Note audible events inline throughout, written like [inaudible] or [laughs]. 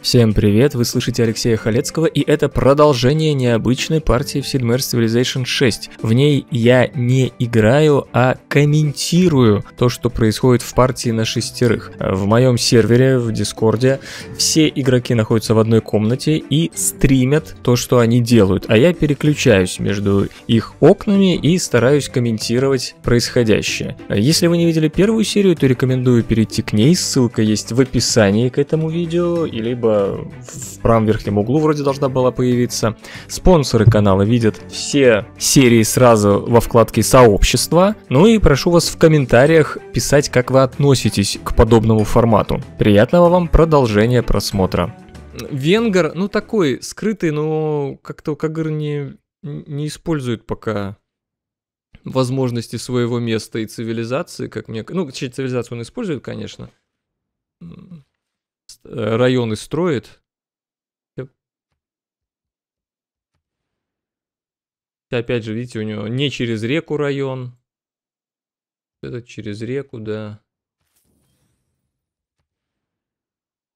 Всем привет, вы слышите Алексея Халецкого, и это продолжение необычной партии в Sidmer Civilization 6. В ней я не играю, а комментирую то, что происходит в партии на шестерых. В моем сервере, в Дискорде, все игроки находятся в одной комнате и стримят то, что они делают, а я переключаюсь между их окнами и стараюсь комментировать происходящее. Если вы не видели первую серию, то рекомендую перейти к ней, ссылка есть в описании к этому видео, и либо в правом верхнем углу вроде должна была появиться. Спонсоры канала видят все серии сразу во вкладке «Сообщество». Ну и прошу вас в комментариях писать, как вы относитесь к подобному формату. Приятного вам продолжения просмотра. Венгер, ну такой, скрытый, но как-то Кагыр не, не использует пока возможности своего места и цивилизации, как мне... Ну, через цивилизацию он использует, конечно. Э, районы строит. Опять же, видите, у него не через реку район. Это через реку, да.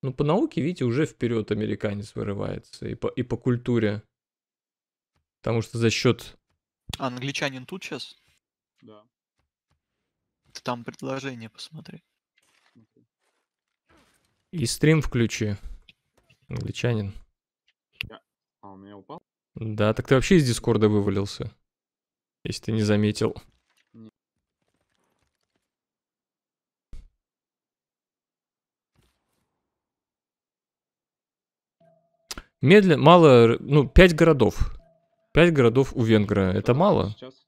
Ну, по науке, видите, уже вперед американец вырывается. И по, и по культуре. Потому что за счет... А англичанин тут сейчас? Да. Ты там предложение посмотри. И стрим включи. Англичанин. А он меня упал? Да, так ты вообще из Дискорда вывалился. Если ты не заметил. Медленно, мало, ну, пять городов. Пять городов у Венгра. Это мало? Сейчас.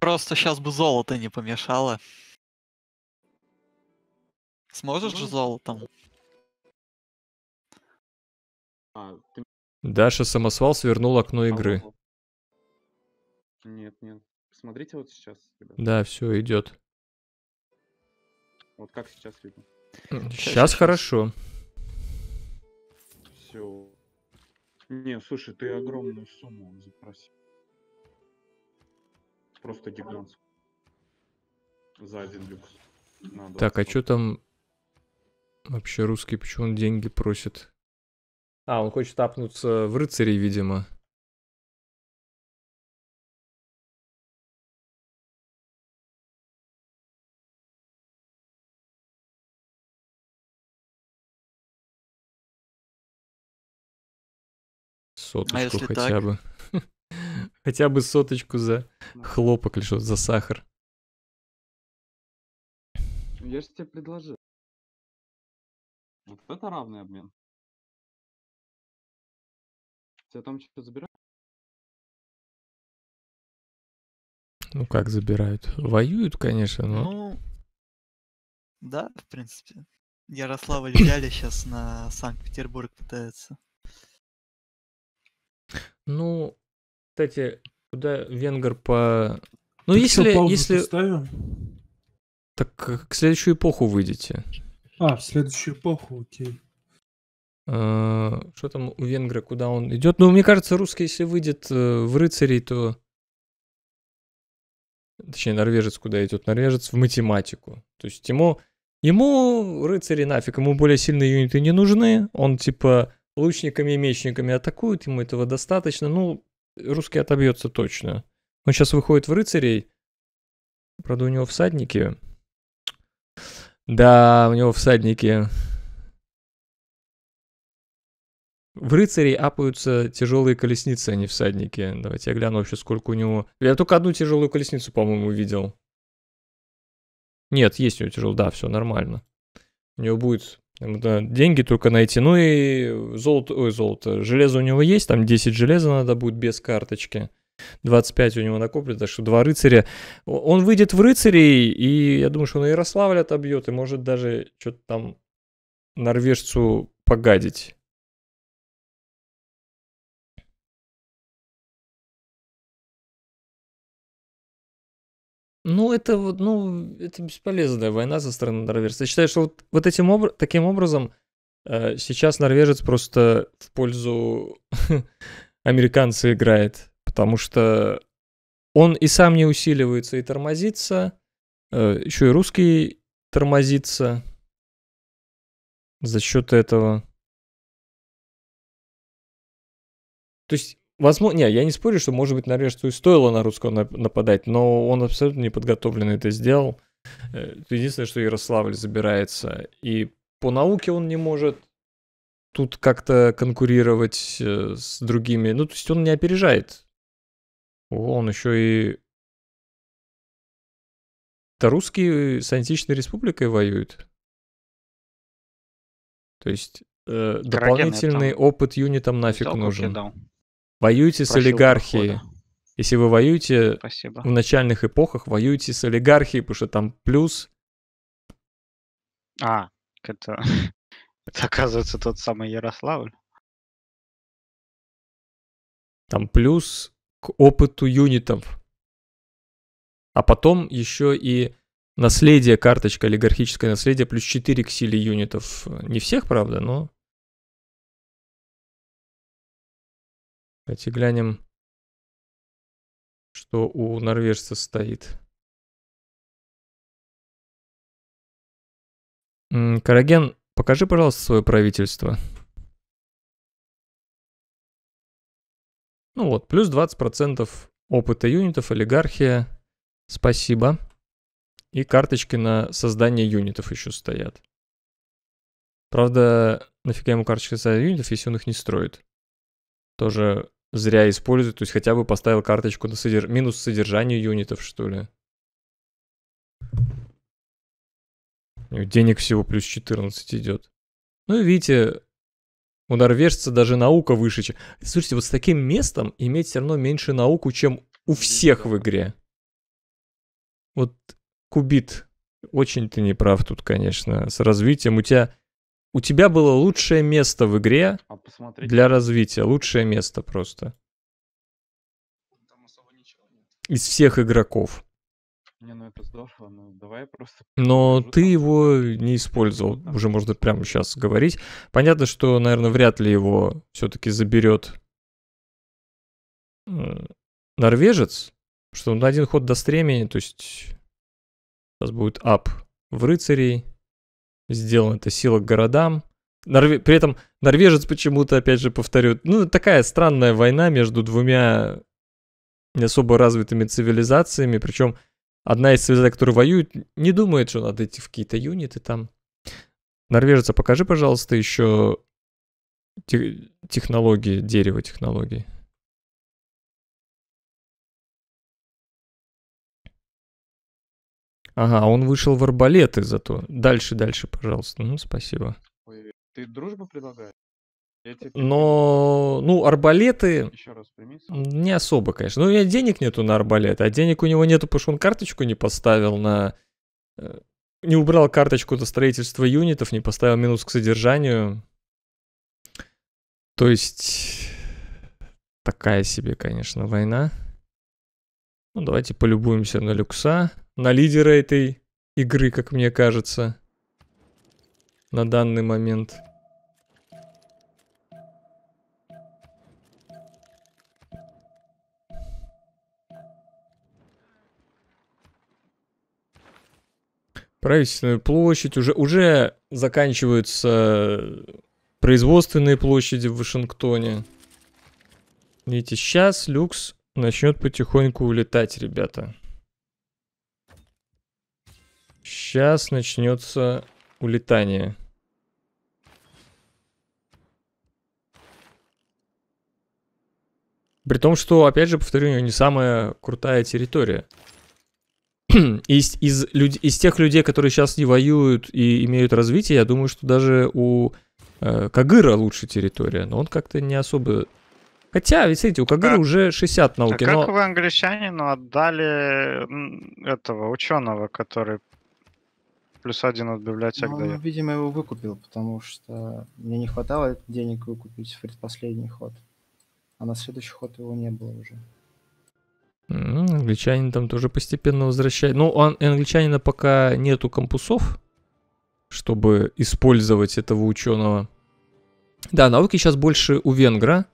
Просто сейчас бы золото не помешало. Сможешь же золотом? А, ты... Даша самосвал свернул окно а, игры. Нет, нет. Смотрите вот сейчас. Да, все идет. Вот как сейчас видно. Сейчас, хорошо. Все. Не, слушай, ты огромную сумму запросил. Просто гигантскую. За один люкс. Надо так, а что там Вообще русский, почему он деньги просит? А, он хочет апнуться в рыцарей, видимо. Соточку а хотя так? бы. [laughs] Хотя бы соточку за хлопок или что за сахар. Я же тебе предложил. Вот это равный обмен. Тебя там что-то забирают? Ну как забирают? Воюют, конечно, но... Ну, да, в принципе. Ярослава взяли сейчас на Санкт-Петербург пытаются. Ну, кстати, куда Венгер по... Ну, так если... если... Так э, к следующую эпоху выйдете. А, в следующую эпоху, окей. Э, что там у венгра, куда он идет? Ну, мне кажется, русский, если выйдет э, в рыцарей, то... Точнее, норвежец, куда идет норвежец? В математику. То есть ему... Ему рыцари нафиг, ему более сильные юниты не нужны. Он типа лучниками и мечниками атакует, ему этого достаточно. Ну, русский отобьется точно. Он сейчас выходит в рыцарей. Правда, у него всадники. Да, у него всадники. В рыцарей апаются тяжелые колесницы, а не всадники. Давайте я гляну вообще, сколько у него... Я только одну тяжелую колесницу, по-моему, видел. Нет, есть у него тяжелый, Да, все нормально. У него будет деньги только найти. Ну и золото... Ой, золото. Железо у него есть. Там 10 железа надо будет без карточки. 25 у него накоплено, так что два рыцаря. Он выйдет в рыцарей, и я думаю, что он Ярославль отобьет, и может даже что-то там норвежцу погадить. Ну, это вот, ну, это бесполезная война со стороны норвежцев. Я считаю, что вот, вот этим об... таким образом э, сейчас норвежец просто в пользу [laughs] американца играет потому что он и сам не усиливается и тормозится, э, еще и русский тормозится за счет этого. То есть, возможно, не, я не спорю, что, может быть, наверное, и стоило на русского нападать, но он абсолютно неподготовленно это сделал. Э, единственное, что Ярославль забирается. И по науке он не может тут как-то конкурировать э, с другими. Ну, то есть он не опережает он еще и... Это русские с античной республикой воюют? То есть э, дополнительный там. опыт юнитам нафиг нужен. Дал. Воюете с олигархией. Прохода. Если вы воюете Спасибо. в начальных эпохах, воюете с олигархией, потому что там плюс... А, это, [laughs] это оказывается тот самый Ярославль. Там плюс к опыту юнитов. А потом еще и наследие, карточка, олигархическое наследие, плюс 4 к силе юнитов. Не всех, правда, но... Давайте глянем, что у норвежца стоит. Караген, покажи, пожалуйста, свое правительство. Ну вот, плюс 20% опыта юнитов, олигархия. Спасибо. И карточки на создание юнитов еще стоят. Правда, нафига ему карточки создания юнитов, если он их не строит? Тоже зря использует, то есть хотя бы поставил карточку на содерж... минус содержанию юнитов, что ли. Денег всего плюс 14 идет. Ну и видите, у норвежца даже наука выше, чем... Слушайте, вот с таким местом иметь все равно меньше науку, чем у всех в игре. Вот Кубит, очень ты не прав тут, конечно, с развитием. У тебя, у тебя было лучшее место в игре а для развития, лучшее место просто. Из всех игроков. Не, ну это здорово, ну давай просто... Но ты его не использовал, да. уже можно прямо сейчас говорить. Понятно, что, наверное, вряд ли его все-таки заберет норвежец, что на один ход до стремени, то есть сейчас будет ап в рыцарей, сделан это сила к городам. Норве... При этом норвежец почему-то, опять же, повторю, ну такая странная война между двумя не особо развитыми цивилизациями, причем одна из связей, которые воюют, не думает, что надо идти в какие-то юниты там. Норвежица, покажи, пожалуйста, еще технологии, дерево технологии. Ага, а он вышел в арбалеты зато. Дальше, дальше, пожалуйста. Ну, спасибо. Ой, ты дружбу предлагаешь? Но, ну, арбалеты не особо, конечно. Ну, у меня денег нету на арбалет, а денег у него нету, потому что он карточку не поставил на... Э, не убрал карточку до строительства юнитов, не поставил минус к содержанию. То есть, такая себе, конечно, война. Ну, давайте полюбуемся на люкса, на лидера этой игры, как мне кажется, на данный момент. правительственную площадь, уже, уже заканчиваются производственные площади в Вашингтоне. Видите, сейчас люкс начнет потихоньку улетать, ребята. Сейчас начнется улетание. При том, что, опять же, повторю, не самая крутая территория из, из, люд, из тех людей, которые сейчас не воюют и имеют развитие, я думаю, что даже у э, Кагыра лучше территория, но он как-то не особо... Хотя, ведь смотрите, у Кагыра как, уже 60 науки. А как но... вы англичанину отдали этого ученого, который плюс один от библиотек ну, дает? Он, видимо, его выкупил, потому что мне не хватало денег выкупить в предпоследний ход. А на следующий ход его не было уже. Англичанин там тоже постепенно возвращает. Ну, у англичанина пока нету компусов, чтобы использовать этого ученого. Да, навыки сейчас больше у венгра,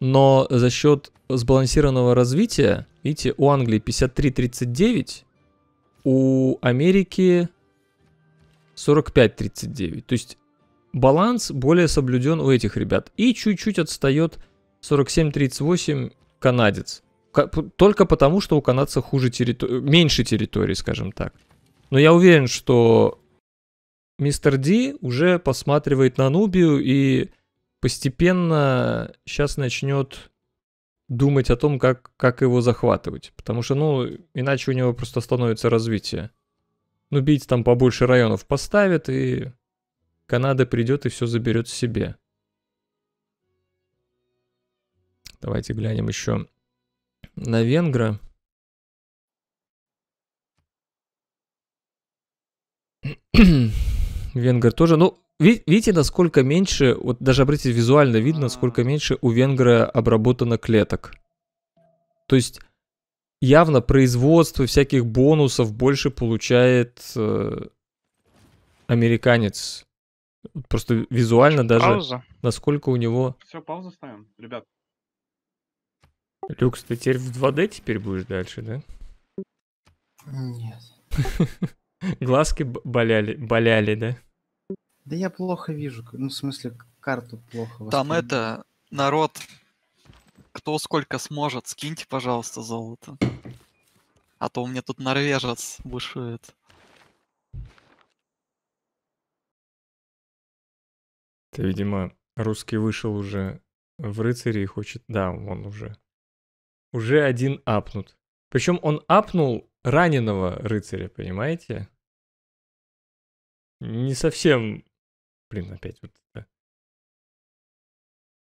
но за счет сбалансированного развития, видите, у Англии 53-39, у Америки 45-39. То есть баланс более соблюден у этих ребят. И чуть-чуть отстает 47-38 канадец. Только потому, что у канадцев хуже территор... меньше территории, скажем так. Но я уверен, что мистер Ди уже посматривает на Нубию и постепенно сейчас начнет думать о том, как, как его захватывать. Потому что, ну, иначе у него просто становится развитие. Ну, бить там побольше районов поставит, и Канада придет и все заберет себе. Давайте глянем еще на венгра. [clears throat] Венгер тоже. Ну, видите, насколько меньше, вот даже обратите визуально, видно, сколько а. меньше у венгра обработано клеток. То есть явно производство всяких бонусов больше получает э, американец. Просто визуально даже, Пауза. насколько у него... Все, паузу ставим, ребят. Люкс, ты теперь в 2D теперь будешь дальше, да? Нет. [laughs] Глазки боляли, боляли, да? Да я плохо вижу, ну в смысле карту плохо. Там это, народ, кто сколько сможет, скиньте, пожалуйста, золото. А то у меня тут норвежец бушует. Ты, видимо, русский вышел уже в рыцаре и хочет... Да, он уже уже один апнут. Причем он апнул раненого рыцаря, понимаете? Не совсем... Блин, опять вот это.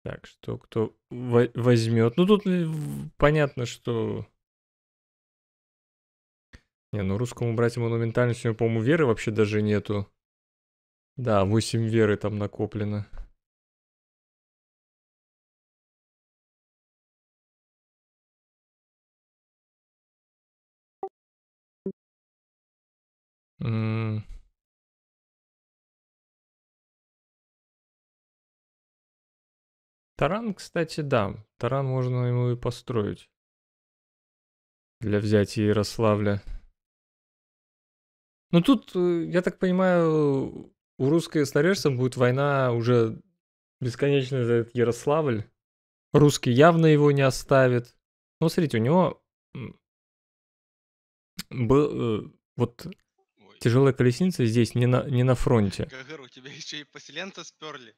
Так, что кто возьмет? Ну, тут э, понятно, что... Не, ну русскому братьям монументальностью, по-моему, веры вообще даже нету. Да, 8 веры там накоплено. Таран, кстати, да. Таран можно ему и построить для взятия Ярославля. Ну тут, э, я так понимаю, у русской с будет война уже бесконечная за этот Ярославль. Русский явно его не оставит. Ну, смотрите, у него был э, вот Тяжелая колесница здесь не на, не на фронте. Гагар, у тебя еще и поселенца сперли.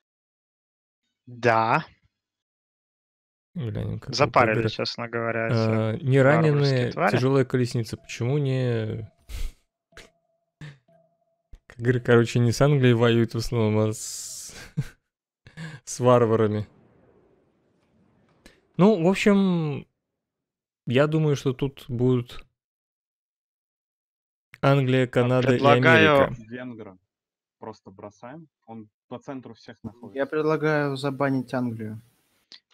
Да. Глянем, Запарили, побер... честно говоря. А, не раненые, тяжелая колесница. Почему не... [laughs] Кагыр, короче, не с Англией воюет в основном, а с... [laughs] с варварами. Ну, в общем, я думаю, что тут будут Англия, а Канада Предлагаю... и Америка. Венгра просто бросаем. Он по центру всех находится. Я предлагаю забанить Англию.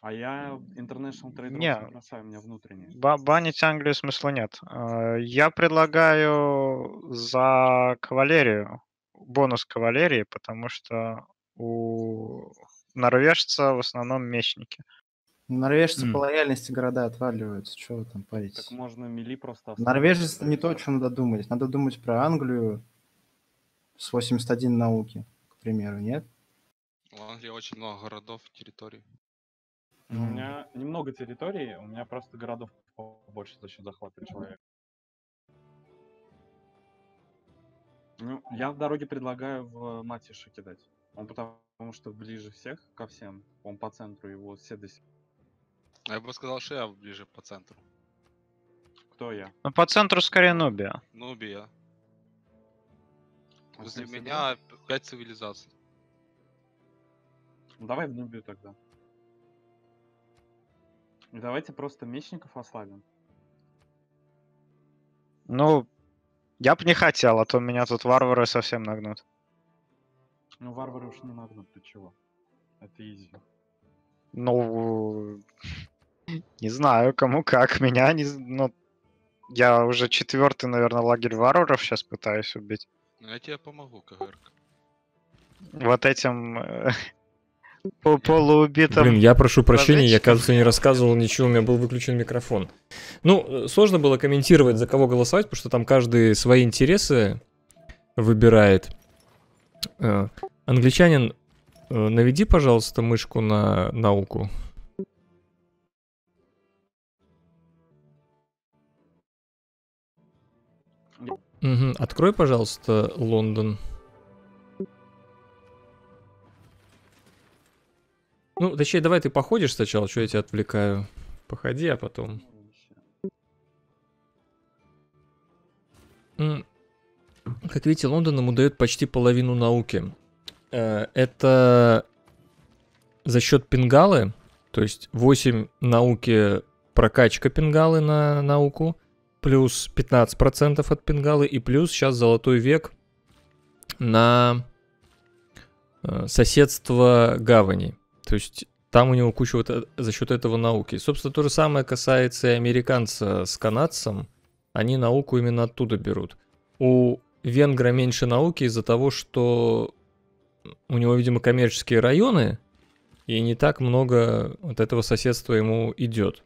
А я International Trade не бросаю, у меня внутренний. банить Англию смысла нет. А, я предлагаю за кавалерию, бонус кавалерии, потому что у норвежца в основном мечники. Норвежцы mm. по лояльности города отваливаются, чего там парите? Так можно мили просто оставить. Норвежцы не то, о чем надо думать. Надо думать про Англию с 81 науки, к примеру, нет? В Англии очень много городов, территорий. Mm. У меня немного территории, у меня просто городов больше за счет захвата человека. Ну, я в дороге предлагаю в э, Матиша кидать. Он потому что ближе всех ко всем, он по центру, его все до сих а я бы сказал, что я ближе по центру. Кто я? Ну, по центру скорее Нубия. Нубия. А Возле а меня 5 цивилизаций. Ну, давай в Нубию тогда. Давайте просто мечников ослабим. Ну, я бы не хотел, а то меня тут варвары совсем нагнут. Ну, варвары уж не нагнут, ты чего? Это изи. Ну, не знаю, кому как. Меня не... Ну, я уже четвертый, наверное, лагерь варваров сейчас пытаюсь убить. Ну, я тебе помогу, КГРК. Вот этим э, [laughs] по полуубитым... Блин, я прошу прощения, я, кажется, не рассказывал ничего, у меня был выключен микрофон. Ну, э, сложно было комментировать, за кого голосовать, потому что там каждый свои интересы выбирает. Э, англичанин, э, наведи, пожалуйста, мышку на науку. Угу. Открой, пожалуйста, Лондон. Ну, точнее, давай ты походишь сначала, что я тебя отвлекаю. Походи, а потом. Как видите, Лондон ему дает почти половину науки. Э, это за счет пингалы, то есть 8 науки прокачка пингалы на науку, плюс 15% от пингалы и плюс сейчас золотой век на э, соседство гавани. То есть там у него куча вот э, за счет этого науки. Собственно, то же самое касается и американца с канадцем. Они науку именно оттуда берут. У венгра меньше науки из-за того, что у него, видимо, коммерческие районы, и не так много вот этого соседства ему идет.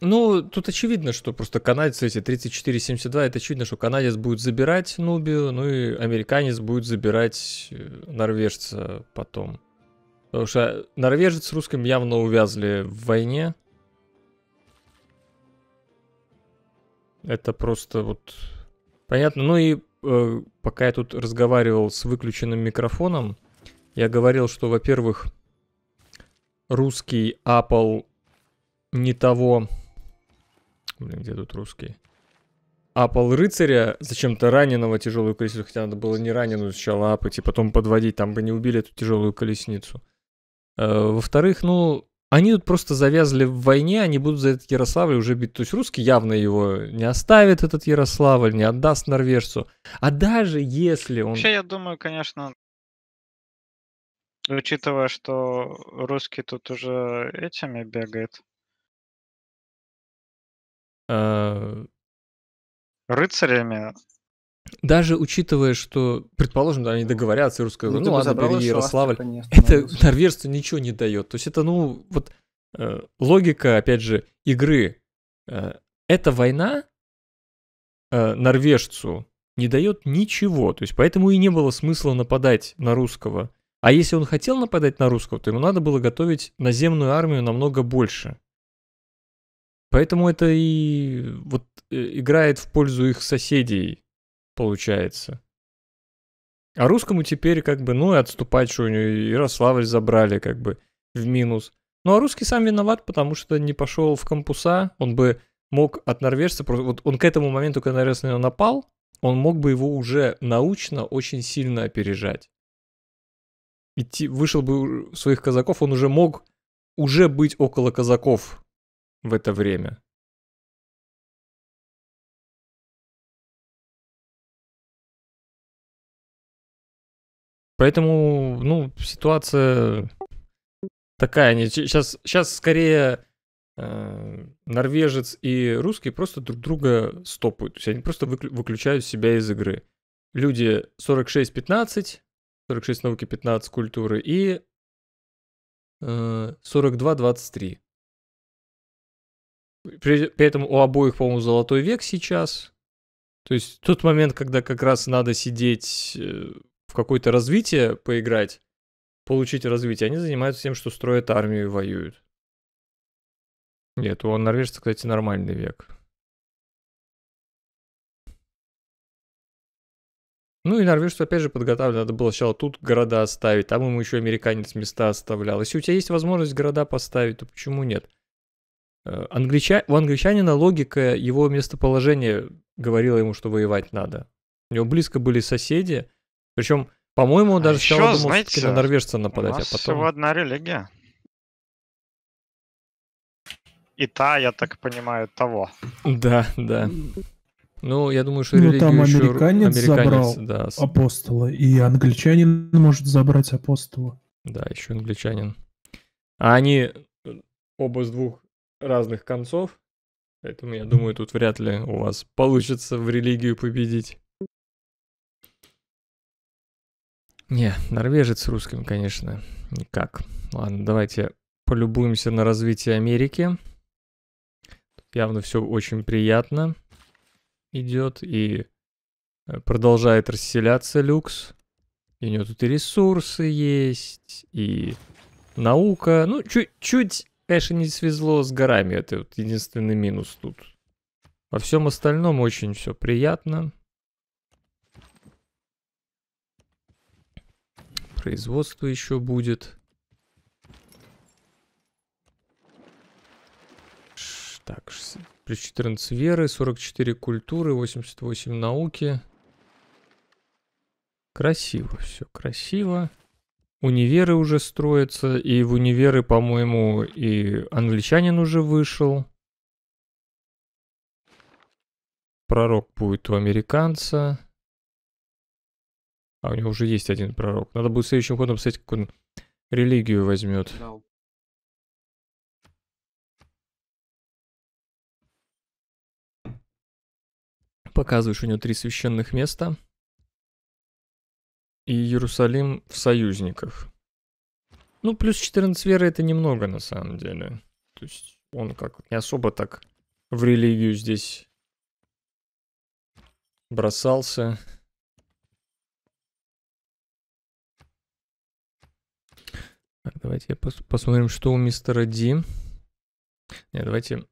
Ну, тут очевидно, что просто канадец эти 34-72, это очевидно, что канадец будет забирать Нубию, ну и американец будет забирать э, норвежца потом. Потому что норвежец с русским явно увязли в войне. Это просто вот... Понятно. Ну и э, пока я тут разговаривал с выключенным микрофоном, я говорил, что, во-первых, русский Apple не того Блин, где тут русский? А пол рыцаря, зачем-то раненого тяжелую колесницу, хотя надо было не раненую сначала апать и потом подводить, там бы не убили эту тяжелую колесницу. Э, во-вторых, ну, они тут просто завязли в войне, они будут за этот Ярославль уже бить. То есть русский явно его не оставит, этот Ярославль, не отдаст норвежцу. А даже если он... Вообще, я думаю, конечно, учитывая, что русский тут уже этими бегает, Э, Рыцарями? Даже учитывая, что, предположим, да, они ну, договорятся, и русская ну, ну ладно, бери Ярославль. Это ну, норвежцу ничего не дает. То есть это, ну, вот э, логика, опять же, игры. Э, эта война э, норвежцу не дает ничего. То есть поэтому и не было смысла нападать на русского. А если он хотел нападать на русского, то ему надо было готовить наземную армию намного больше. Поэтому это и вот э, играет в пользу их соседей, получается. А русскому теперь как бы, ну и отступать, что у него Ярославль забрали как бы в минус. Ну а русский сам виноват, потому что не пошел в кампуса, он бы мог от норвежца, вот он к этому моменту, когда норвежец на него напал, он мог бы его уже научно очень сильно опережать. Идти, вышел бы своих казаков, он уже мог уже быть около казаков в это время. Поэтому, ну, ситуация такая. Сейчас, сейчас скорее э, норвежец и русский просто друг друга стопают. То есть они просто выклю- выключают себя из игры. Люди 46-15, 46 науки 15 культуры и э, 42-23. При, при этом у обоих, по-моему, золотой век сейчас. То есть тот момент, когда как раз надо сидеть э, в какое-то развитие поиграть, получить развитие, они занимаются тем, что строят армию и воюют. Нет, у норвежца, кстати, нормальный век. Ну и норвежцу, опять же, подготавливать надо было сначала тут города оставить, там ему еще американец места оставлял. Если у тебя есть возможность города поставить, то почему нет? Э, англича... У англичанина логика его местоположения говорила ему, что воевать надо. У него близко были соседи. Причем, по-моему, он а даже еще, думал, знаете, что на норвежца нападать, у а нас а потом... всего одна религия. И та, я так понимаю, того. Да, да. Ну, я думаю, что ну, там американец, еще... американец забрал да. апостола, и англичанин может забрать апостола. Да, еще англичанин. А они э, оба с двух разных концов. Поэтому я думаю, тут вряд ли у вас получится в религию победить. Не, норвежец с русским, конечно, никак. Ладно, давайте полюбуемся на развитие Америки. Тут явно все очень приятно идет и э, продолжает расселяться люкс. И у него тут и ресурсы есть, и наука. Ну, чуть-чуть Конечно, не свезло с горами, это вот единственный минус тут. Во всем остальном очень все приятно. Производство еще будет. Так, плюс 14 веры, 44 культуры, 88 науки. Красиво все, красиво универы уже строятся, и в универы, по-моему, и англичанин уже вышел. Пророк будет у американца. А у него уже есть один пророк. Надо будет следующим ходом, посмотреть, какую религию возьмет. Показываешь, у него три священных места и Иерусалим в союзниках. Ну, плюс 14 веры это немного на самом деле. То есть он как не особо так в религию здесь бросался. Так, давайте пос посмотрим, что у мистера Ди. Нет, давайте...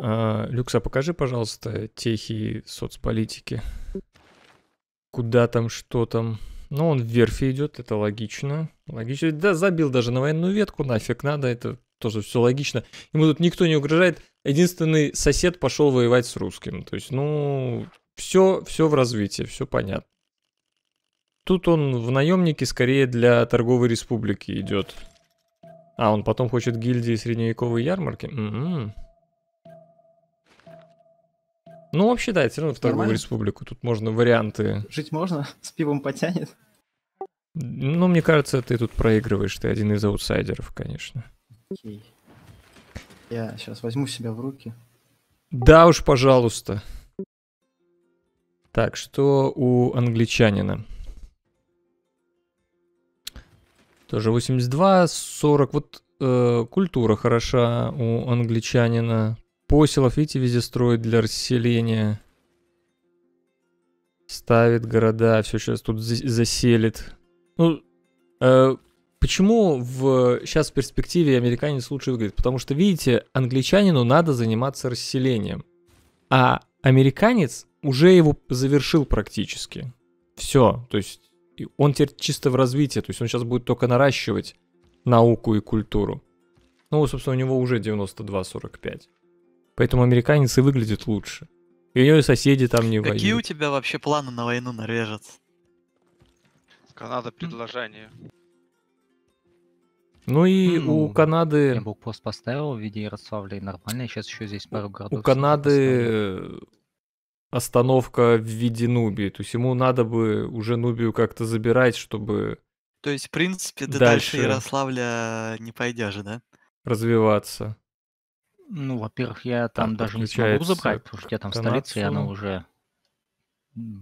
А, Люкса, покажи, пожалуйста, техи соцполитики. Куда там, что там... Но ну, он в верфи идет, это логично. Логично. Да, забил даже на военную ветку, нафиг надо, это тоже все логично. Ему тут никто не угрожает. Единственный сосед пошел воевать с русским. То есть, ну, все, все в развитии, все понятно. Тут он в наемнике скорее для торговой республики идет. А, он потом хочет гильдии средневековой ярмарки? м м-м. Ну, вообще, да, все равно вторую Нормально? республику. Тут можно варианты. Жить можно? [laughs] С пивом потянет? Ну, мне кажется, ты тут проигрываешь. Ты один из аутсайдеров, конечно. Окей. Я сейчас возьму себя в руки. Да уж, пожалуйста. Так, что у англичанина? Тоже 82, 40. Вот э, культура хороша у англичанина поселов, видите, везде строят для расселения. Ставит города, все сейчас тут заселит. Ну, э, почему в, сейчас в перспективе американец лучше выглядит? Потому что, видите, англичанину надо заниматься расселением. А американец уже его завершил практически. Все, то есть он теперь чисто в развитии, то есть он сейчас будет только наращивать науку и культуру. Ну, собственно, у него уже 92-45. Поэтому американец и выглядит лучше. И у нее соседи там не воюют. Какие воюют. у тебя вообще планы на войну, норвежец? Канада предложение. Ну и mm. у Канады... Я блокпост поставил в виде Ярославля, и нормально, сейчас еще здесь пару городов. У Канады остановка в виде Нубии, то есть ему надо бы уже Нубию как-то забирать, чтобы... То есть, в принципе, ты дальше, дальше Ярославля не пойдешь, да? Развиваться. Ну, во-первых, я там, там даже не смогу забрать, потому что я там в столице, и она уже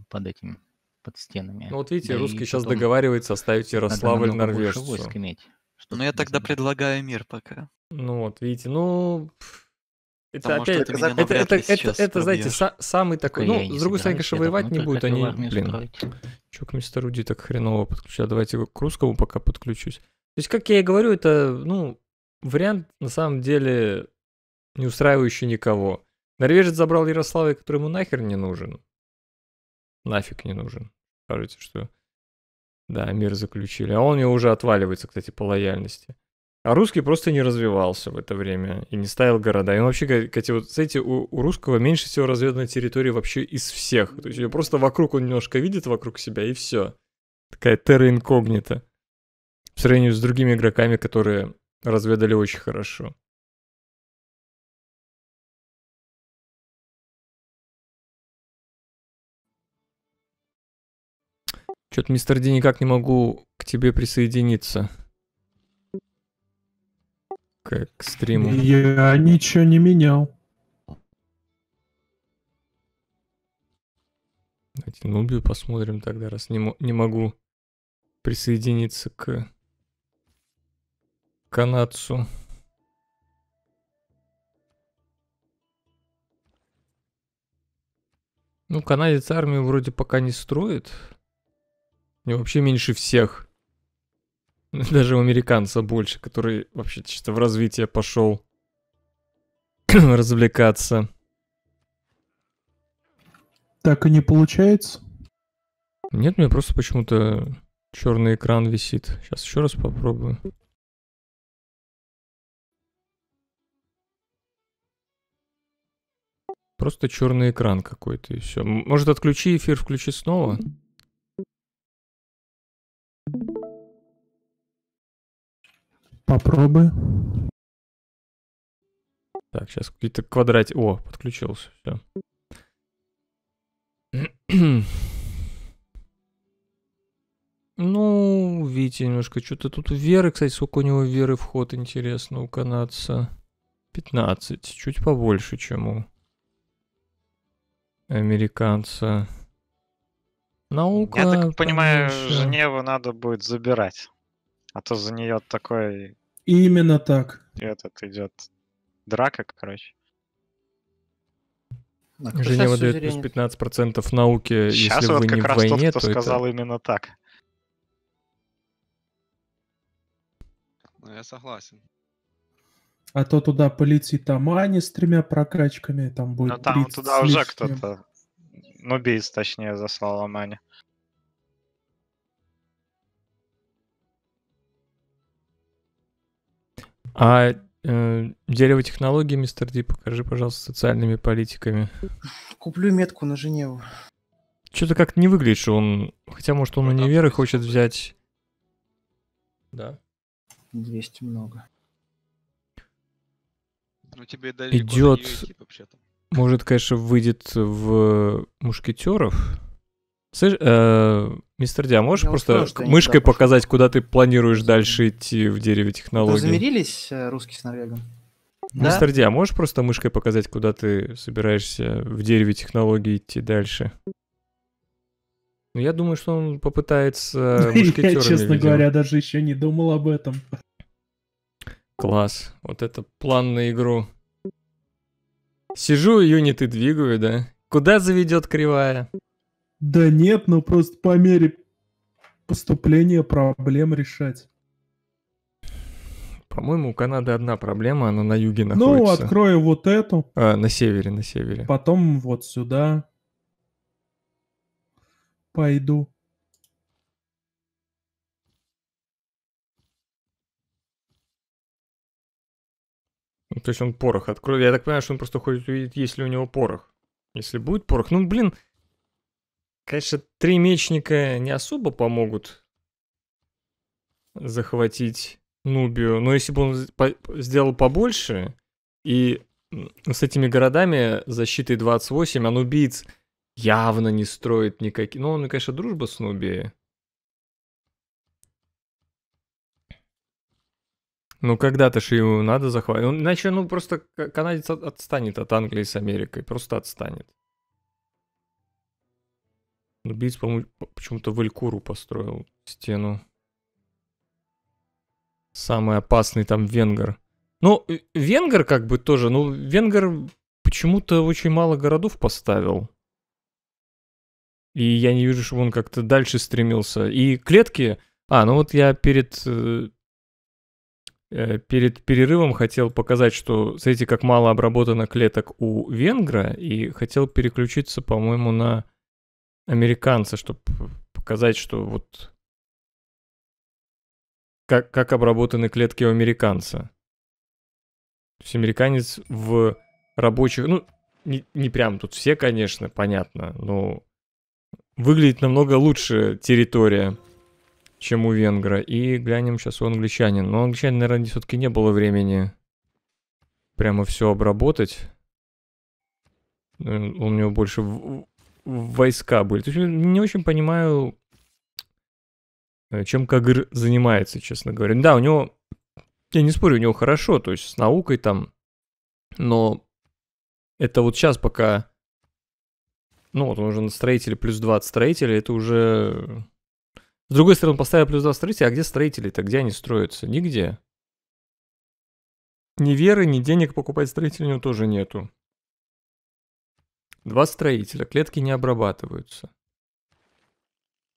под этим, под стенами. Ну, вот видите, да русский сейчас договаривается оставить Ярославль норвежцу. войск Ну, я тогда забрать. предлагаю мир пока. Ну, вот, видите, ну... Это Потому опять, это, это, это, это, это, знаете, са, самый такой, Скорее ну, с другой стороны, конечно, воевать не будет, они, блин, чё к мистеру Руди так хреново подключать, давайте к русскому пока подключусь. То есть, как я и говорю, это, ну, вариант, на самом деле, не устраивающий никого. Норвежец забрал Ярославля, который ему нахер не нужен. Нафиг не нужен. Скажите, что... Да, мир заключили. А он у мне уже отваливается, кстати, по лояльности. А русский просто не развивался в это время и не ставил города. И он вообще, кстати, вот, знаете, у, у русского меньше всего разведанной территории вообще из всех. То есть просто вокруг он немножко видит вокруг себя, и все. Такая терра инкогнита. В сравнении с другими игроками, которые разведали очень хорошо. Чё-то, мистер Ди, никак не могу к тебе присоединиться. К, к стриму. Я ничего не менял. Давайте Нубию посмотрим тогда, раз не, не могу присоединиться к канадцу. Ну, канадец армию вроде пока не строит. И вообще меньше всех. [laughs] Даже у американца больше, который вообще чисто в развитие пошел [clears throat] развлекаться. Так и не получается? Нет, у меня просто почему-то черный экран висит. Сейчас еще раз попробую. Просто черный экран какой-то и все. Может, отключи эфир, включи снова? Попробуй. Так, сейчас какие-то квадрати... О, подключился. Все. ну, видите, немножко что-то тут веры, кстати, сколько у него веры вход, интересно, у канадца. 15, чуть побольше, чем у американца. Наука. Я так понимаю, Женеву надо будет забирать. А то за нее такой Именно так. Этот идет драка, короче. Ну, Женева дает плюс 15% науки, Сейчас если вот вы как не раз в войне, тот, кто то сказал это... именно так. Ну, я согласен. А то туда полиции Тамани с тремя прокачками, там будет Ну, там туда уже кто-то, ну, бейс, точнее, заслал Амани. А э, дерево технологий, мистер Ди, покажи, пожалуйста, социальными политиками. Куплю метку на Женеву. Что-то как-то не выглядит, что он... Хотя, может, он ну, универ и хочет взять... Да. 200 много. Ну, тебе Идет... Идти, может, конечно, выйдет в мушкетеров. Слышь, э, мистер Диа, можешь Я просто успел, мышкой показать, куда ты планируешь дальше идти в дереве технологий? Замирились э, русские с норвегом? Да? Мистер Диа, можешь просто мышкой показать, куда ты собираешься в дереве технологий идти дальше? Ну, я думаю, что он попытается [laughs] Я, честно говоря, даже еще не думал об этом. Класс. Вот это план на игру. Сижу, юниты двигаю, да? Куда заведет кривая? Да нет, но ну просто по мере поступления проблем решать. По-моему, у Канады одна проблема, она на юге ну, находится. Ну, открою вот эту. А, на севере, на севере. Потом вот сюда пойду. Ну, то есть он порох откроет. Я так понимаю, что он просто хочет увидеть, есть ли у него порох. Если будет порох. Ну, блин, Конечно, три мечника не особо помогут захватить Нубию, но если бы он сделал побольше и с этими городами защитой 28, а нубийц явно не строит никакие... Ну, он, конечно, дружба с Нубией. Ну, когда-то же его надо захватить. Иначе, ну, просто канадец отстанет от Англии с Америкой. Просто отстанет. Убийц, по-моему, почему-то в Элькуру построил стену. Самый опасный там венгер. Ну, э, венгер как бы тоже, ну, венгер почему-то очень мало городов поставил. И я не вижу, чтобы он как-то дальше стремился. И клетки... А, ну вот я перед... Э, э, перед перерывом хотел показать, что, смотрите, как мало обработано клеток у венгра, и хотел переключиться, по-моему, на американцы, чтобы показать, что вот как, как обработаны клетки у американца. То есть американец в рабочих, ну, не, не прям тут все, конечно, понятно, но выглядит намного лучше территория, чем у венгра. И глянем сейчас у англичанин, Но у наверное, все-таки не было времени прямо все обработать. Э, у него больше войска были. То есть ну, не очень понимаю, э, чем Кагыр занимается, честно говоря. Да, у него, я не спорю, у него хорошо, то есть с наукой там, но это вот сейчас пока, ну вот он уже на строителе плюс 20 строителей, это уже... С другой стороны, поставил плюс 20 строителей, а где строители-то, где они строятся? Нигде. Ни веры, ни денег покупать строителей у тоже нету. Два строителя, клетки не обрабатываются.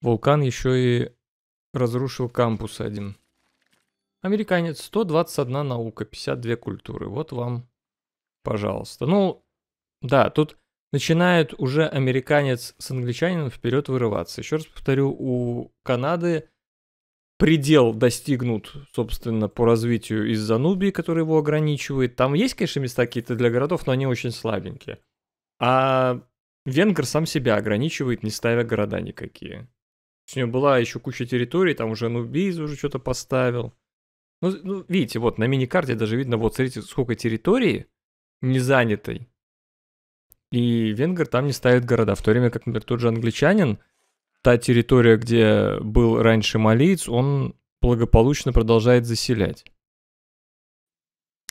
Вулкан еще и разрушил кампус один. Американец, 121 наука, 52 культуры. Вот вам, пожалуйста. Ну, да, тут начинает уже американец с англичанином вперед вырываться. Еще раз повторю, у Канады предел достигнут, собственно, по развитию из-за Нубии, который его ограничивает. Там есть, конечно, места какие-то для городов, но они очень слабенькие. А Венгер сам себя ограничивает, не ставя города никакие. У него была еще куча территорий, там уже Нубиз уже что-то поставил. Ну, ну, видите, вот на мини-карте даже видно, вот смотрите, сколько территории не занятой. И венгер там не ставит города. В то время как, например, тот же англичанин, та территория, где был раньше малиец, он благополучно продолжает заселять.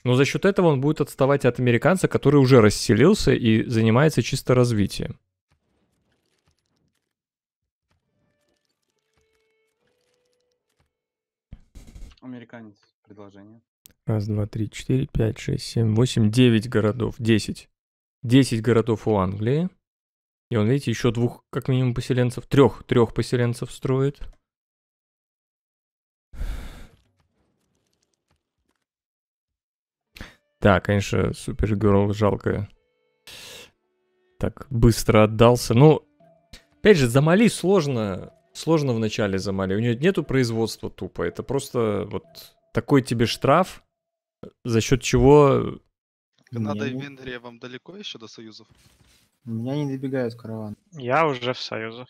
Но за счет этого он будет отставать от американца, который уже расселился и занимается чисто развитием. Американец, предложение. Раз, два, три, четыре, пять, шесть, семь, восемь, девять городов, десять. Десять городов у Англии. И он, видите, еще двух, как минимум, поселенцев, трех, трех поселенцев строит. Да, конечно, Супергерл жалко. Так, быстро отдался. Ну, опять же, замали сложно. Сложно вначале за Мали. У нее нету производства тупо. Это просто вот такой тебе штраф, за счет чего... Надо в Венгрия вам далеко еще до союзов? Меня не добегают караван. Я уже в союзах.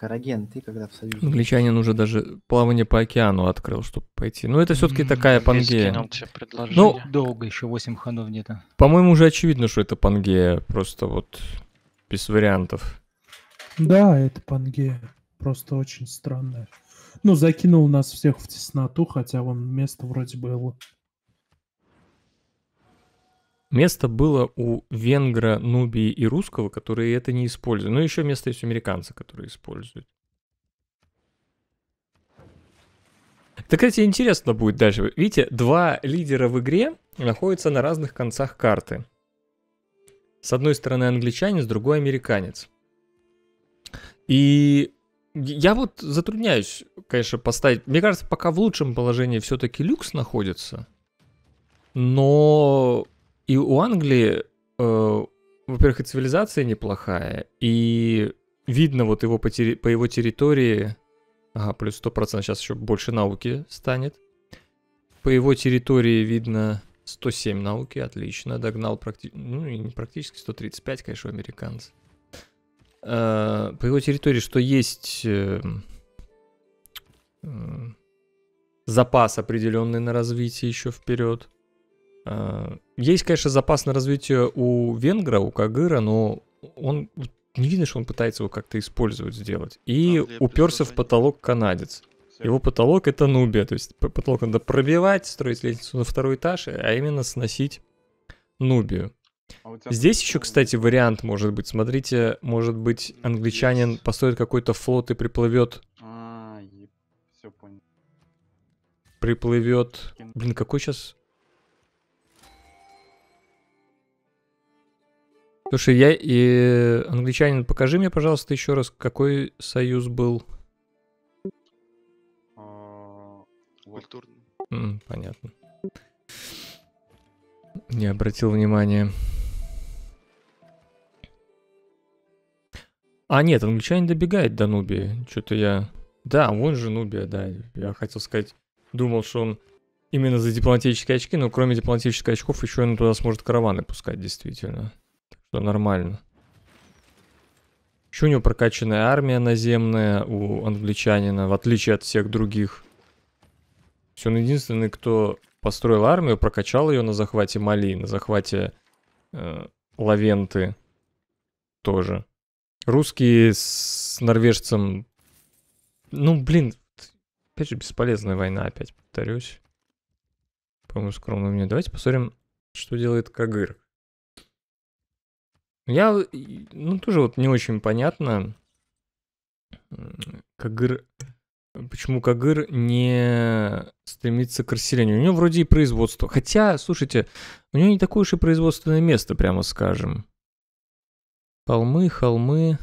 Караген, ты когда в Союзе? Англичанин уже даже плавание по океану открыл, чтобы пойти. Но ну, это все-таки такая пангея. Ну, долго еще 8 ходов где-то. По-моему, уже очевидно, что это пангея. Просто вот без вариантов. Да, это пангея. Просто очень странная. Ну, закинул нас всех в тесноту, хотя вон место вроде было. Место было у венгра, нубии и русского, которые это не используют. Но ну, еще место есть у американца, которые используют. Так, кстати, интересно будет дальше. Видите, два лидера в игре находятся на разных концах карты. С одной стороны англичанин, с другой американец. И я вот затрудняюсь, конечно, поставить. Мне кажется, пока в лучшем положении все-таки люкс находится. Но и у Англии, э, во-первых, и цивилизация неплохая, и видно вот его по, тери- по его территории, ага, плюс 100% сейчас еще больше науки станет. По его территории видно 107 науки, отлично, догнал практически ну, и не практически 135, конечно, американцы. Э, по его территории, что есть э, запас определенный на развитие еще вперед. Э, есть, конечно, запас на развитие у венгра, у Кагыра, но он не видно, что он пытается его как-то использовать, сделать. И а, уперся в потолок канадец. Его потолок это Нубия, то есть потолок надо пробивать, строить лестницу на второй этаж, а именно сносить Нубию. А Здесь еще, кстати, вариант может быть. Смотрите, может быть, англичанин Здесь... построит какой-то флот и приплывет. А, еп... все понял. Приплывет. Блин, какой сейчас Слушай, я и э, англичанин, покажи мне, пожалуйста, еще раз, какой союз был. А, культурный. понятно. Не обратил внимания. А, нет, англичанин добегает до Нубии. Что-то я... Да, вон же Нубия, да. Я хотел сказать, думал, что он именно за дипломатические очки, но кроме дипломатических очков еще он туда сможет караваны пускать, действительно. Что нормально. Еще у него прокачанная армия наземная у англичанина, в отличие от всех других. Все, он единственный, кто построил армию, прокачал ее на захвате Мали, на захвате э, Лавенты тоже. Русские с норвежцем... Ну, блин, опять же, бесполезная война, опять повторюсь. По-моему, скромно мне. Давайте посмотрим, что делает Кагыр. Я, э, ну, тоже вот не очень понятно, Кагыр, э, почему Кагыр не стремится к расселению. У него вроде и производство. Хотя, слушайте, у него не такое уж и производственное место, прямо скажем. Холмы, холмы.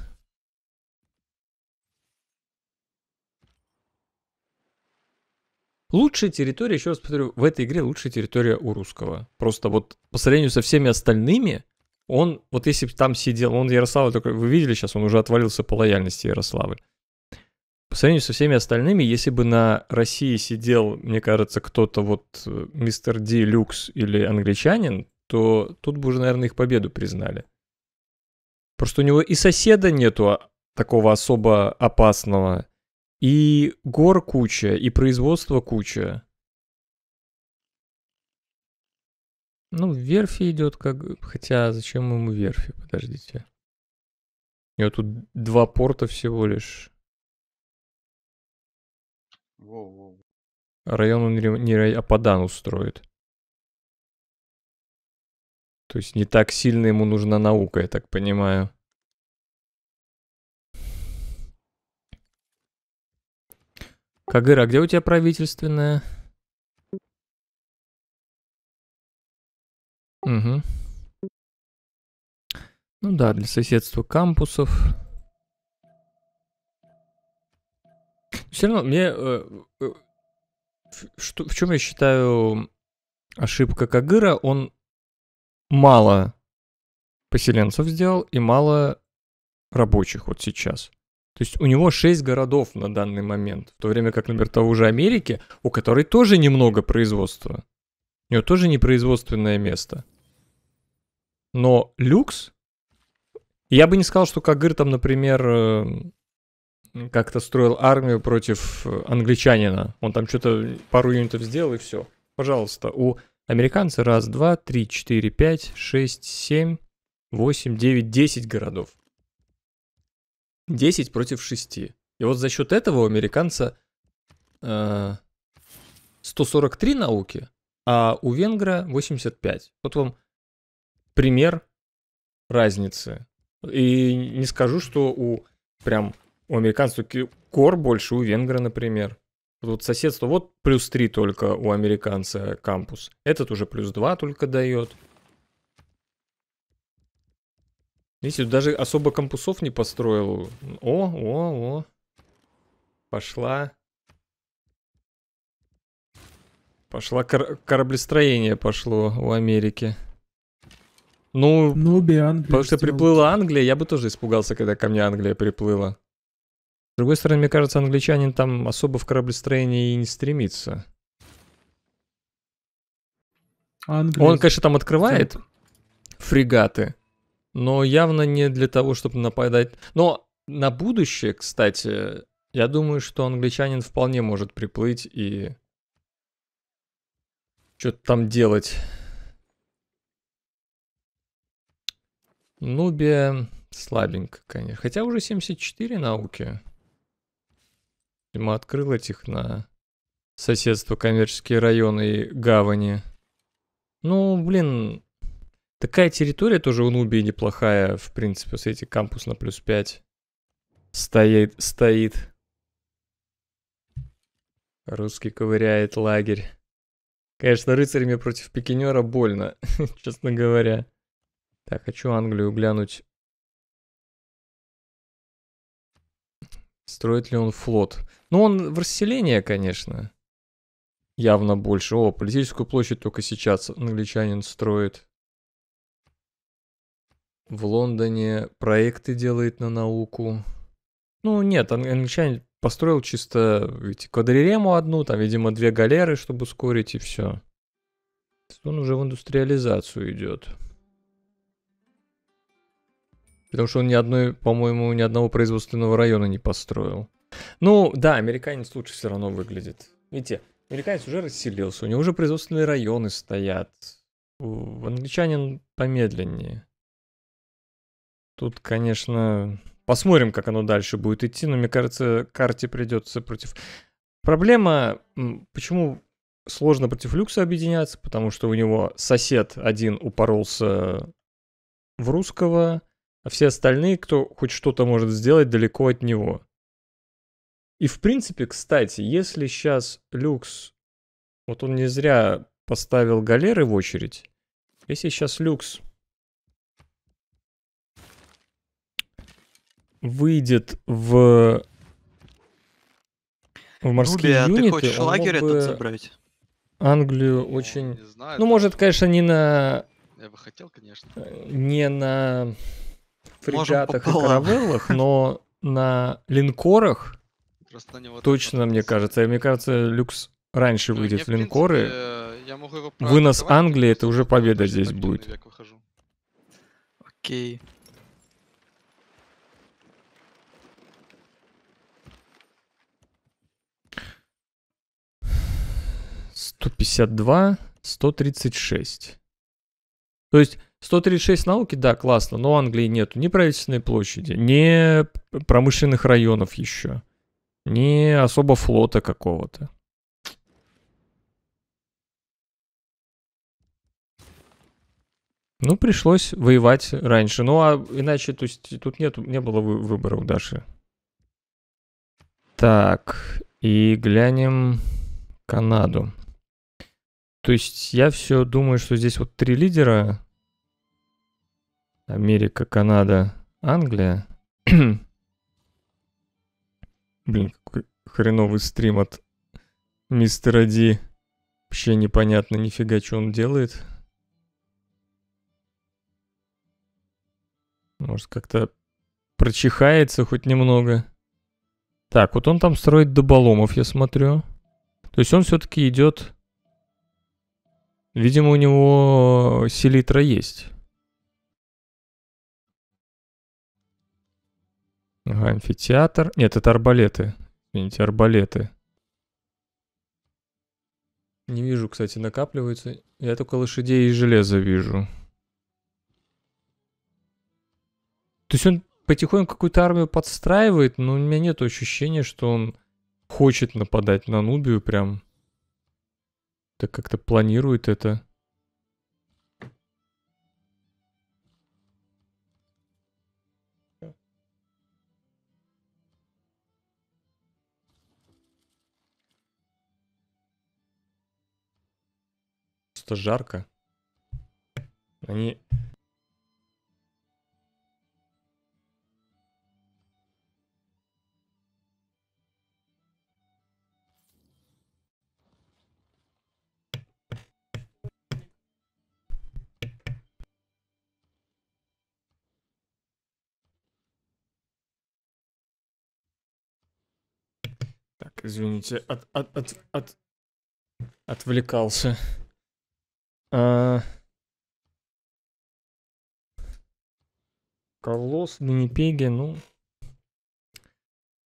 Лучшая территория, еще раз повторю, в этой игре лучшая территория у русского. Просто вот по сравнению со всеми остальными – он, вот если бы там сидел, он Ярославль только, вы видели сейчас, он уже отвалился по лояльности Ярославы. По сравнению со всеми остальными, если бы на России сидел, мне кажется, кто-то вот э, мистер Ди Люкс или англичанин, то тут бы уже, наверное, их победу признали. Просто у него и соседа нету а, такого особо опасного, и гор куча, и производства куча. Ну, верфи идет как... Хотя зачем ему верфи? Подождите. У него тут два порта всего лишь. Воу, воу. Район он не рай, а Падан устроит. То есть не так сильно ему нужна наука, я так понимаю. Кагыра, а где у тебя правительственная? Угу. Ну да, для соседства кампусов. Все равно мне... Э, э, что, в чем я считаю ошибка Кагыра? Он мало поселенцев сделал и мало рабочих вот сейчас. То есть у него 6 городов на данный момент, в то время как, например, того же Америки, у которой тоже немного производства. У него тоже не производственное место но люкс, я бы не сказал, что Кагыр там, например, э, как-то строил армию против э, англичанина. Он там что-то пару юнитов сделал и все. Пожалуйста, у американца раз, два, три, четыре, пять, шесть, семь, восемь, девять, десять городов. Десять против шести. И вот за счет этого у американца э, 143 науки, а у венгра 85. Вот вам пример разницы. И не скажу, что у прям у американцев кор больше, у венгра, например. Вот соседство, вот плюс 3 только у американца кампус. Этот уже плюс 2 только дает. Видите, даже особо кампусов не построил. О, о, о. Пошла. Пошла кор- кораблестроение пошло у Америки. Ну, ну би Англия потому что приплыла Англия, я бы тоже испугался, когда ко мне Англия приплыла. С другой стороны, мне кажется, англичанин там особо в кораблестроении и не стремится. Англия... Он, конечно, там открывает Фрегат. фрегаты, но явно не для того, чтобы нападать. Но на будущее, кстати, я думаю, что англичанин вполне может приплыть и что-то там делать. Нубия слабенько, конечно. Хотя уже 74 науки. Видимо, открыл этих на соседство коммерческие районы и гавани. Ну, блин, такая территория тоже у Нубии неплохая, в принципе, с эти кампус на плюс 5 стоит, стоит. Русский ковыряет лагерь. Конечно, рыцарями против пикинера больно, [laughs] честно говоря. Так, хочу Англию глянуть. Строит ли он флот? Ну, он в расселение, конечно. Явно больше. О, политическую площадь только сейчас англичанин строит. В Лондоне проекты делает на науку. Ну, нет, англичанин построил чисто ведь, квадрирему одну, там, видимо, две галеры, чтобы ускорить, и все. Он уже в индустриализацию идет. Потому что он ни одной, по-моему, ни одного производственного района не построил. Ну, да, американец лучше все равно выглядит. Видите, американец уже расселился, у него уже производственные районы стоят. У англичанин помедленнее. Тут, конечно, посмотрим, как оно дальше будет идти, но мне кажется, карте придется против... Проблема, почему сложно против люкса объединяться, потому что у него сосед один упоролся в русского, а все остальные, кто хоть что-то может сделать, далеко от него. И в принципе, кстати, если сейчас Люкс, вот он не зря поставил галеры в очередь, если сейчас Люкс выйдет в в морские Руби, юниты, а ты хочешь лагерь бы... этот забрать? Англию ну, очень... Не знаю, ну, может, конечно, не на... Я бы хотел, конечно. Не на фрегатах и каравеллах, но на линкорах Просто на точно, мне кажется. Мне кажется, люкс раньше ну, выйдет в линкоры. Я могу его Вынос Англии, это уже победа здесь будет. Окей. Сто пятьдесят два, То есть 136 науки, да, классно, но в Англии нету ни правительственной площади, ни промышленных районов еще, ни особо флота какого-то. Ну, пришлось воевать раньше. Ну, а иначе, то есть, тут нет, не было выбора у Даши. Так, и глянем Канаду. То есть, я все думаю, что здесь вот три лидера Америка, Канада, Англия. [clears throat] Блин, какой хреновый стрим от мистера Ди. Вообще непонятно нифига, что он делает. Может, как-то прочихается хоть немного. Так, вот он там строит доболомов, я смотрю. То есть он все-таки идет... Видимо, у него селитра есть. амфитеатр. Нет, это арбалеты. Извините, арбалеты. Не вижу, кстати, накапливаются. Я только лошадей и железо вижу. То есть он потихоньку какую-то армию подстраивает, но у меня нет ощущения, что он хочет нападать на Нубию прям. Так как-то планирует это. что жарко. Они... Так, извините, от, от, от, от, отвлекался. А... Колосс, Минипеги, ну...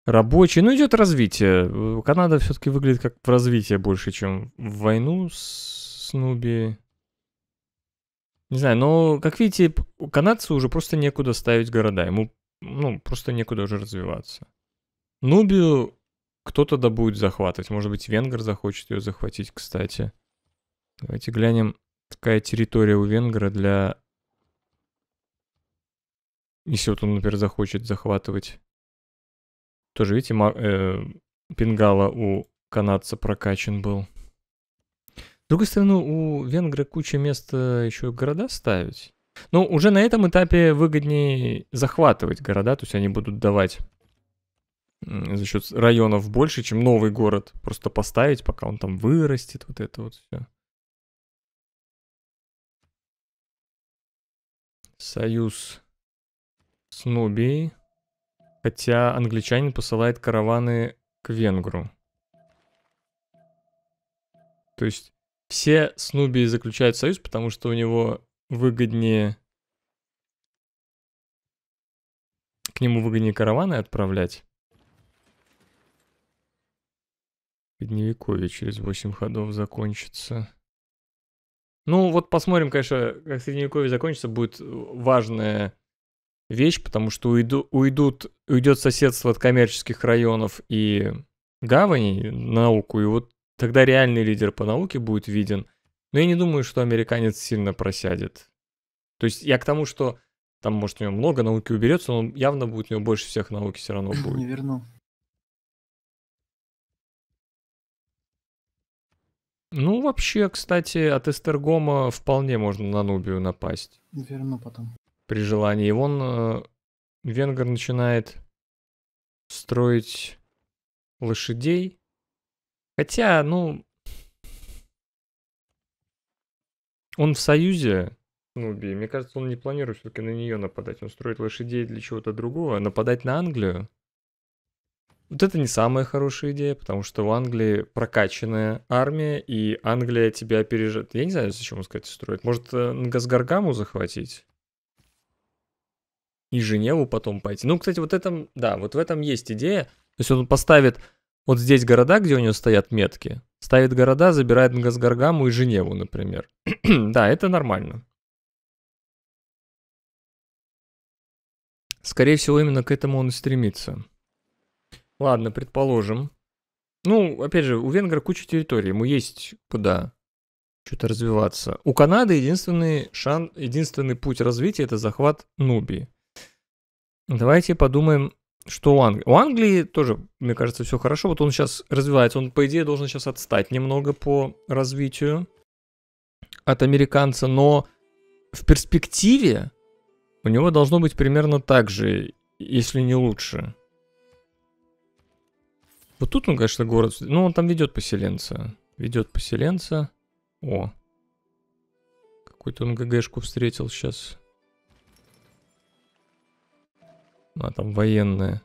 Рабочий. Ну, идет развитие. Канада все-таки выглядит как в развитие больше, чем в войну с Нуби. Не знаю, но, как видите, канадцу уже просто некуда ставить города. Ему, ну, просто некуда уже развиваться. Нубию кто-то да будет захватывать. Может быть, венгр захочет ее захватить, кстати. Давайте глянем такая территория у венгра для... Если вот он, например, захочет захватывать... Тоже, видите, ма... э... Пингала у канадца прокачан был. С другой стороны, у венгра куча места еще города ставить. Но уже на этом этапе выгоднее захватывать города, то есть они будут давать за счет районов больше, чем новый город. Просто поставить, пока он там вырастет, вот это вот все. Союз с Нубией. Хотя англичанин посылает караваны к венгру. То есть все с Нубией заключают союз, потому что у него выгоднее... К нему выгоднее караваны отправлять. Бедневикове через 8 ходов закончится. Ну, вот посмотрим, конечно, как Средневековье закончится, будет э, важная вещь, потому что уйду, уйдут, уйдет соседство от коммерческих районов и гаваней науку, и вот тогда реальный лидер по науке будет виден. Но я не думаю, что американец сильно просядет. То есть я к тому, что там, может, у него много науки уберется, но явно будет у него больше всех науки все равно будет. Не верну. Ну, вообще, кстати, от Эстергома вполне можно на Нубию напасть. Верно потом. При желании. И вон э, Венгер начинает строить лошадей. Хотя, ну... Он в союзе с Нубией. Мне кажется, он не планирует все-таки на нее нападать. Он строит лошадей для чего-то другого. Нападать на Англию вот это не самая хорошая идея, потому что у Англии прокачанная армия, и Англия тебя опережает. Я не знаю, зачем он, кстати, строит. Может, э, Газгаргаму захватить? И Женеву потом пойти. Ну, кстати, вот этом, да, вот в этом есть идея. То есть он поставит вот здесь города, где у него стоят метки, ставит города, забирает Газгаргаму и Женеву, например. [clears throat] да, это нормально. Скорее всего, именно к этому он и стремится. Ладно, предположим. Ну, опять же, у Венгра куча территорий, ему есть куда что-то развиваться. У Канады единственный, шан, единственный путь развития – это захват Нубии. Давайте подумаем, что у Англии. У Англии тоже, мне кажется, все хорошо. Вот он сейчас развивается. Он, по идее, должен сейчас отстать немного по развитию от американца, но в перспективе у него должно быть примерно так же, если не лучше. Вот тут он, конечно, город... Ну, он там ведет поселенца. Ведет поселенца. О. Какую-то он ГГшку встретил сейчас. Ну, а, там военная.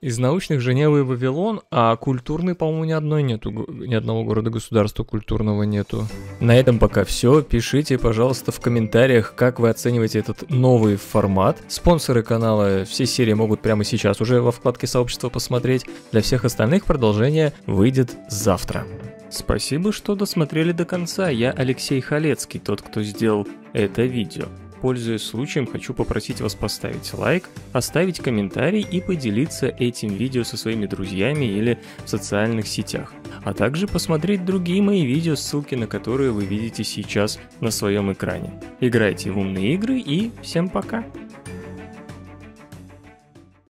Из научных Женевы и Вавилон, а культурный, по-моему, ни одной нету, ни одного города-государства культурного нету. На этом пока все. Пишите, пожалуйста, в комментариях, как вы оцениваете этот новый формат. Спонсоры канала все серии могут прямо сейчас уже во вкладке сообщества посмотреть. Для всех остальных продолжение выйдет завтра. Спасибо, что досмотрели до конца. Я Алексей Халецкий, тот, кто сделал это видео. Пользуясь случаем, хочу попросить вас поставить лайк, оставить комментарий и поделиться этим видео со своими друзьями или в социальных сетях, а также посмотреть другие мои видео, ссылки на которые вы видите сейчас на своем экране. Играйте в умные игры и всем пока!